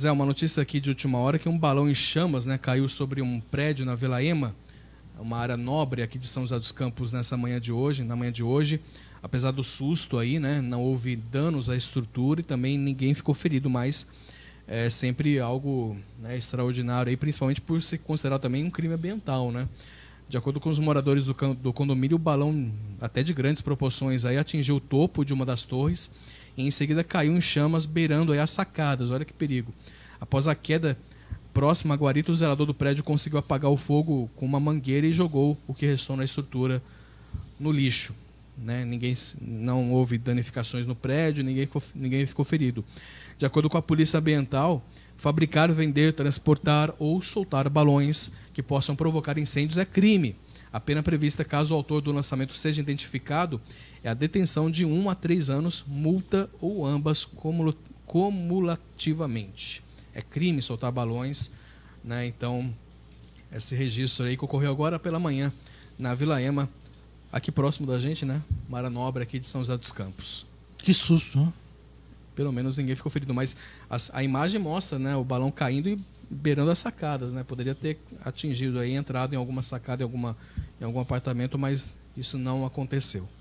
Zé, uma notícia aqui de última hora que um balão em chamas né, caiu sobre um prédio na Vila Ema, uma área nobre aqui de São José dos Campos nessa manhã de hoje, na manhã de hoje. Apesar do susto aí, né, não houve danos à estrutura e também ninguém ficou ferido, mas é sempre algo né, extraordinário aí, principalmente por se considerar também um crime ambiental, né? De acordo com os moradores do, do condomínio, o balão, até de grandes proporções, aí atingiu o topo de uma das torres e em seguida caiu em chamas, beirando aí as sacadas. Olha que perigo. Após a queda próxima a guarita, o zelador do prédio conseguiu apagar o fogo com uma mangueira e jogou o que restou na estrutura no lixo. Né? Ninguém, não houve danificações no prédio, ninguém ninguém ficou ferido. De acordo com a polícia ambiental, fabricar, vender, transportar ou soltar balões que possam provocar incêndios é crime. A pena prevista caso o autor do lançamento seja identificado é a detenção de 1 um a 3 anos, multa ou ambas cumulativamente. É crime soltar balões, né? Então, esse registro aí que ocorreu agora pela manhã na Vila Ema, aqui próximo da gente, né? Mara Nobre aqui de São José dos Campos. Que susto, né? pelo menos ninguém ficou ferido. Mas a, a imagem mostra né, o balão caindo e beirando as sacadas. Né? Poderia ter atingido aí, entrado em alguma sacada, em, alguma, em algum apartamento, mas isso não aconteceu.